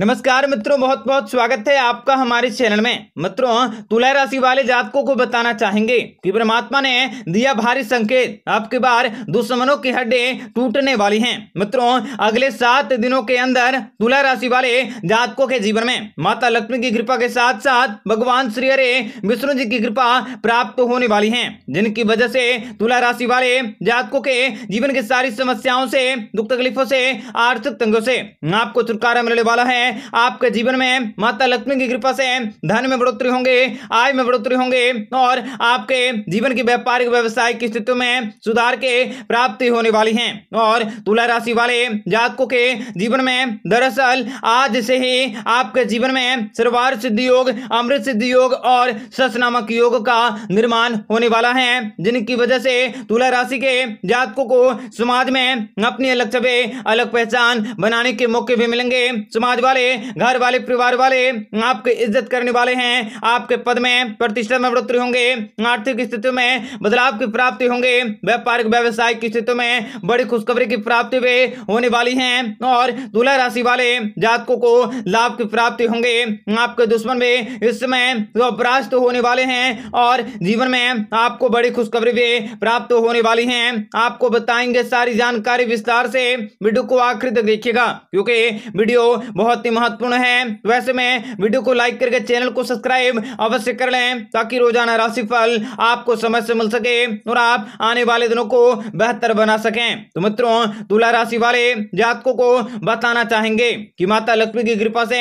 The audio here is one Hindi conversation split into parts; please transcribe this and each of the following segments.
नमस्कार मित्रों बहुत बहुत स्वागत है आपका हमारे चैनल में मित्रों तुला राशि वाले जातकों को बताना चाहेंगे कि परमात्मा ने दिया भारी संकेत आपके बार दुश्मनों की हड्डे टूटने वाली हैं मित्रों अगले सात दिनों के अंदर तुला राशि वाले जातकों के जीवन में माता लक्ष्मी की कृपा के साथ साथ भगवान श्री हरे विष्णु जी की कृपा प्राप्त होने वाली है जिनकी वजह से तुला राशि वाले जातकों के जीवन की सारी समस्याओं से दुख तकलीफों से आर्थिक तंगों से आपको छुटकारा मिलने वाला है आपके जीवन में माता लक्ष्मी की कृपा से धन में बढ़ोतरी होंगे आय में बढ़ोतरी होंगे और आपके जीवन की व्यापारिक व्यवसाय की स्थितियों में सुधार के प्राप्ति होने वाली है और तुला राशि वाले जातकों के जीवन में दरअसल आज से ही आपके जीवन में सर्वार सिद्धि योग अमृत सिद्धि योग और सस नामक योग का निर्माण होने वाला है जिनकी वजह से तुला राशि के जातकों को समाज में अपनी अलग छबे अलग पहचान बनाने के मौके भी मिलेंगे समाज वाले वाले घर वाले परिवार वाले आपके इज्जत करने वाले हैं आपके पद में प्रतिष्ठा में बढ़ोतरी होंगे आर्थिक स्थिति में बदलाव की प्राप्ति होंगे व्यापारिक व्यवसायिक स्थिति में बड़ी खुशखबरी की प्राप्ति वे होने वाली है और तुला राशि वाले जातकों को लाभ की प्राप्ति होंगे आपके दुश्मन भी इस समय परास्त होने वाले हैं और जीवन में आपको बड़ी खुशखबरी भी प्राप्त होने वाली है आपको बताएंगे सारी जानकारी विस्तार से वीडियो को आखिर तक देखिएगा क्योंकि वीडियो बहुत ही महत्वपूर्ण है वैसे में वीडियो को लाइक करके चैनल को सब्सक्राइब अवश्य कर लें ताकि रोजाना राशिफल आपको समय से मिल सके और आप आने वाले दिनों को बेहतर बना सकें तो मित्रों तुला राशि वाले जातकों को बताना चाहेंगे कि माता लक्ष्मी की कृपा से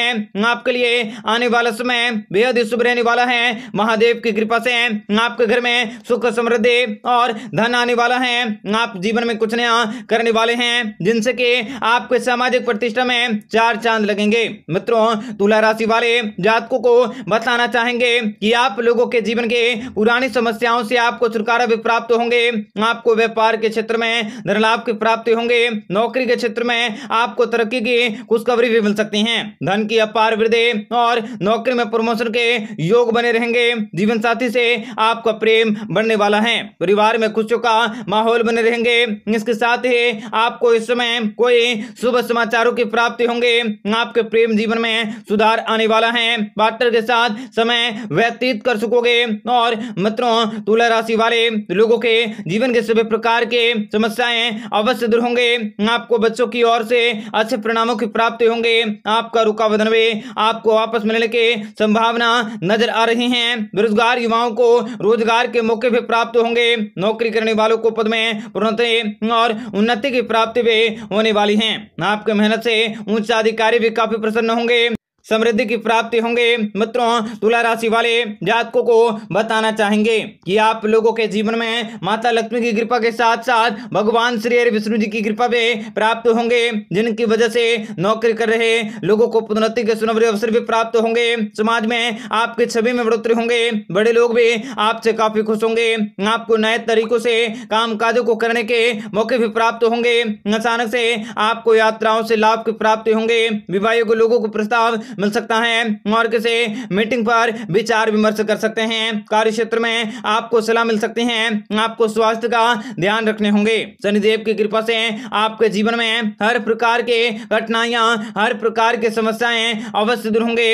आपके लिए आने वाला समय बेहद शुभ रहने वाला है महादेव की कृपा से आपके घर में सुख समृद्धि और धन आने वाला है आप जीवन में कुछ नया करने वाले हैं जिनसे कि आपके सामाजिक प्रतिष्ठा में चार चांद लगेंगे करेंगे मित्रों तुला राशि वाले जातकों को बताना चाहेंगे कि आप लोगों के जीवन के पुरानी समस्याओं से आपको छुटकारा भी प्राप्त होंगे आपको व्यापार के क्षेत्र में धन लाभ की प्राप्ति होंगे नौकरी के क्षेत्र में आपको तरक्की की खुशखबरी भी मिल सकती है धन की अपार वृद्धि और नौकरी में प्रमोशन के योग बने रहेंगे जीवन साथी से आपका प्रेम बढ़ने वाला है परिवार में खुशियों का माहौल बने रहेंगे इसके साथ ही आपको इस समय कोई शुभ समाचारों की प्राप्ति होंगे आपके आपके प्रेम जीवन में सुधार आने वाला है पात्र के साथ समय व्यतीत कर सकोगे और मित्रों तुला राशि वाले लोगों के जीवन के सभी प्रकार के समस्याएं अवश्य दूर होंगे आपको बच्चों की ओर से अच्छे परिणामों की प्राप्ति होंगे आपका रुका बदन आपको वापस मिलने के संभावना नजर आ रही है बेरोजगार युवाओं को रोजगार के मौके भी प्राप्त होंगे नौकरी करने वालों को पद में प्रोन्नति और उन्नति की प्राप्ति भी होने वाली है आपके मेहनत से उच्च अधिकारी भी काफी प्रसन्न होंगे समृद्धि की प्राप्ति होंगे मित्रों तुला राशि वाले जातकों को बताना चाहेंगे कि आप लोगों के जीवन में माता लक्ष्मी की कृपा के साथ साथ भगवान श्री हरि विष्णु जी की कृपा भी प्राप्त होंगे जिनकी वजह से नौकरी कर रहे लोगों को पदोन्नति के सुनहरे अवसर भी प्राप्त होंगे समाज में आपकी छवि में बढ़ोतरी होंगे बड़े लोग भी आपसे काफी खुश होंगे आपको नए तरीकों से काम काजों को करने के मौके भी प्राप्त होंगे अचानक से आपको यात्राओं से लाभ की प्राप्ति होंगे विवाहियों को लोगों को प्रस्ताव मिल सकता है और किसी मीटिंग पर विचार विमर्श कर सकते हैं कार्य क्षेत्र में आपको सलाह मिल सकती है आपको स्वास्थ्य का ध्यान रखने होंगे शनिदेव की कृपा से आपके जीवन में हर प्रकार के कठिनाइया हर प्रकार के समस्याएं अवश्य दूर होंगे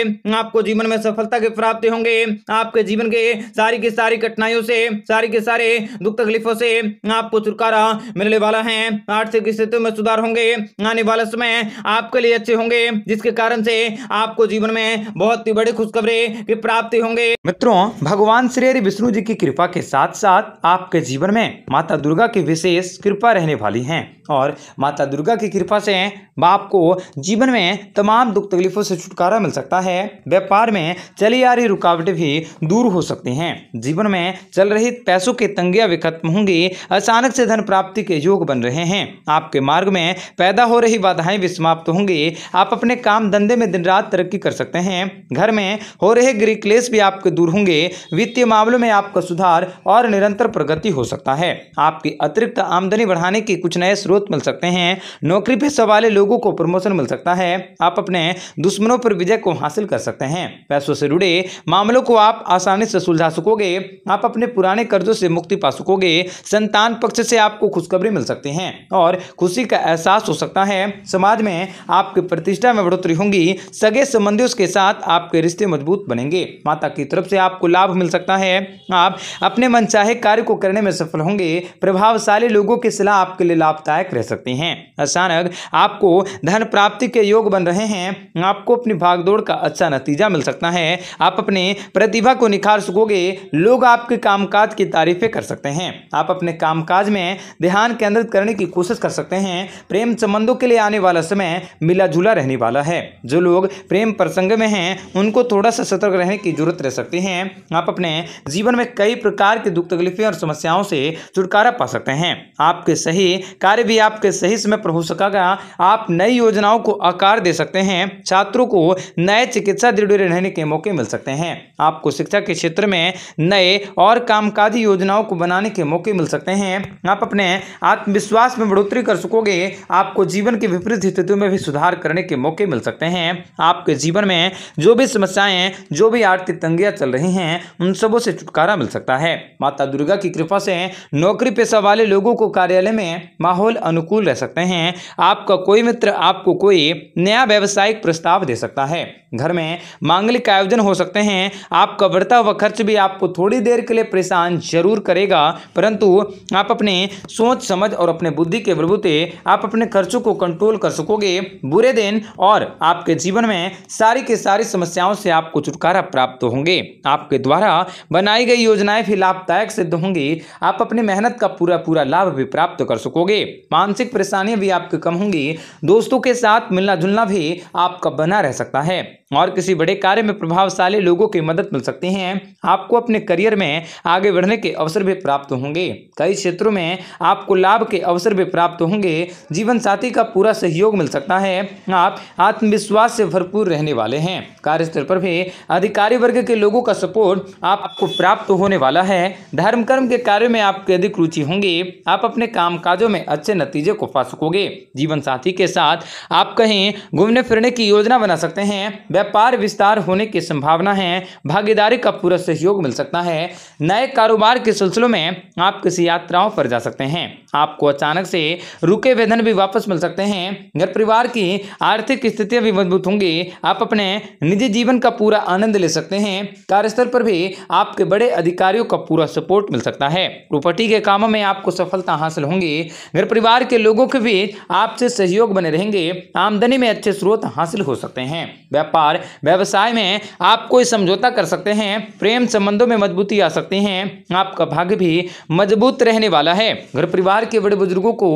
आपको जीवन में सफलता की प्राप्ति होंगे आपके जीवन के सारी की सारी कठिनाइयों से सारी के सारे दुख तकलीफों से आपको छुटकारा मिलने वाला है आर्थिक स्थितियों में सुधार होंगे आने वाला समय आपके लिए अच्छे होंगे जिसके कारण से आप आपको जीवन में बहुत ही बड़ी खुशखबरी की प्राप्ति होंगे मित्रों भगवान श्री विष्णु जी की कृपा के साथ साथ आपके जीवन में माता दुर्गा की विशेष कृपा रहने वाली है और माता दुर्गा की कृपा से बाप को जीवन में तमाम दुख तकलीफों से छुटकारा मिल सकता है व्यापार में चली आ रही रुकावटें भी दूर हो सकती हैं जीवन में चल रही पैसों की तंगिया भी खत्म होंगी अचानक से धन प्राप्ति के योग बन रहे हैं आपके मार्ग में पैदा हो रही बाधाएं भी समाप्त होंगी आप अपने काम धंधे में दिन रात तरक्की कर सकते हैं घर में हो रहे गृह क्लेश भी आपके दूर होंगे वित्तीय मामलों में आपका सुधार और निरंतर प्रगति हो सकता है आपकी अतिरिक्त आमदनी बढ़ाने के कुछ नए स्रोत मिल सकते हैं नौकरी पेशा वाले लोगों को प्रमोशन मिल सकता है आप अपने दुश्मनों पर विजय को हासिल कर सकते हैं पैसों से जुड़े मामलों को आप आसानी से सुलझा सकोगे आप अपने पुराने कर्जों से मुक्ति पा सकोगे संतान पक्ष से आपको खुशखबरी मिल सकती है और खुशी का एहसास हो सकता है समाज में आपकी प्रतिष्ठा में बढ़ोतरी होगी सगे ये संबंधी उसके साथ आपके रिश्ते मजबूत बनेंगे माता की तरफ से आपको लाभ मिल सकता है आप अपने मन चाहे कार्य को करने में सफल होंगे प्रभावशाली लोगों की सलाह आपके लिए लाभदायक रह सकती हैं अचानक आपको धन प्राप्ति के योग बन रहे हैं आपको अपनी भागदौड़ का अच्छा नतीजा मिल सकता है आप अपने प्रतिभा को निखार सकोगे लोग आपके कामकाज की तारीफें कर सकते हैं आप अपने कामकाज में ध्यान केंद्रित करने की कोशिश कर सकते हैं प्रेम संबंधों के लिए आने वाला समय मिला जुला रहने वाला है जो लोग प्रेम प्रसंग में हैं उनको थोड़ा सा सतर्क रहने की जरूरत रह सकती है आप अपने जीवन में कई प्रकार की दुख तकलीफें और समस्याओं से छुटकारा पा सकते हैं आपके सही कार्य भी आपके सही समय पर हो सकेगा आप नई योजनाओं को आकार दे सकते हैं छात्रों को नए चिकित्सा दृढ़ रहने के मौके मिल सकते हैं आपको शिक्षा के क्षेत्र में नए और कामकाजी योजनाओं को बनाने के मौके मिल सकते हैं आप अपने आत्मविश्वास में बढ़ोतरी कर सकोगे आपको जीवन के विपरीत स्थितियों में भी सुधार करने के मौके मिल सकते हैं आप आपके जीवन में जो भी समस्याएं हैं जो भी आर्थिक तंगियां चल रही हैं उन सबों से छुटकारा मिल सकता है माता दुर्गा की कृपा से नौकरी पेशा वाले लोगों को कार्यालय में माहौल अनुकूल रह सकते हैं आपका कोई मित्र आपको कोई नया व्यावसायिक प्रस्ताव दे सकता है घर में मांगलिक आयोजन हो सकते हैं आपका बढ़ता व खर्च भी आपको थोड़ी देर के लिए परेशान जरूर करेगा परंतु आप अपने सोच समझ और अपने बुद्धि के बलबूते आप अपने खर्चों को कंट्रोल कर सकोगे बुरे दिन और आपके जीवन में सारी के सारी समस्याओं से आपको छुटकारा प्राप्त होंगे आपके द्वारा बनाई गई योजनाएं भी लाभदायक सिद्ध होंगी आप अपनी मेहनत का पूरा पूरा लाभ भी प्राप्त कर सकोगे मानसिक परेशानियां भी आपकी कम होंगी दोस्तों के साथ मिलना जुलना भी आपका बना रह सकता है और किसी बड़े कार्य में प्रभावशाली लोगों की मदद मिल सकती है आपको अपने करियर में आगे बढ़ने के अवसर भी प्राप्त होंगे कई क्षेत्रों में आपको लाभ के अवसर भी प्राप्त होंगे जीवन साथी का पूरा सहयोग मिल सकता है आप आत्मविश्वास से भरपूर रहने वाले हैं कार्यस्थल पर भी अधिकारी वर्ग के लोगों का सपोर्ट आपको प्राप्त होने वाला है धर्म कर्म के कार्य में आपकी अधिक रुचि होंगी आप अपने काजों में अच्छे नतीजे को पा सकोगे जीवन साथी के साथ आप कहीं घूमने फिरने की योजना बना सकते हैं व्यापार विस्तार होने की संभावना है भागीदारी का पूरा सहयोग मिल सकता है नए कारोबार के सिलसिलों में आप किसी यात्राओं पर जा सकते हैं आपको अचानक से रुके वेतन भी वापस मिल सकते हैं घर परिवार की आर्थिक स्थितियां भी मजबूत होंगी आप अपने निजी जीवन का पूरा आनंद ले सकते हैं कार्यस्थल पर भी आपके बड़े अधिकारियों का पूरा सपोर्ट मिल सकता है प्रॉपर्टी के कामों में आपको सफलता हासिल होंगी घर परिवार के लोगों के बीच आपसे सहयोग बने रहेंगे आमदनी में अच्छे स्रोत हासिल हो सकते हैं व्यापार और व्यवसाय में आप कोई समझौता कर सकते हैं प्रेम संबंधों में मजबूती आ सकती है आपका भाग्य भी मजबूत रहने वाला है घर परिवार के बड़े बुजुर्गों को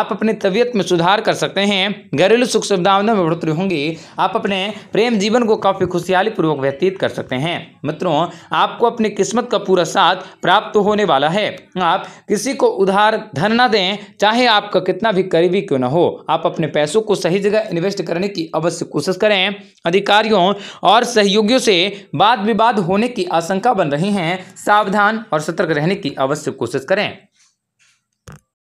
आप अपनी तबियत में सुधार कर सकते हैं घरेलू सुख सुविधाओं में बढ़ोतरी होंगी आप अपने प्रेम जीवन को काफी खुशहाली पूर्वक व्यतीत कर सकते हैं मित्रों आपको अपनी किस्मत का पूरा साथ प्राप्त होने वाला है आप किसी को उधार धन ना दें चाहे आपका कितना भी करीबी क्यों ना हो आप अपने पैसों को सही जगह इन्वेस्ट करने की अवश्य कोशिश करें अधिकार अधिकारियों और सहयोगियों से वाद विवाद होने की आशंका बन रही हैं सावधान और सतर्क रहने की अवश्य कोशिश करें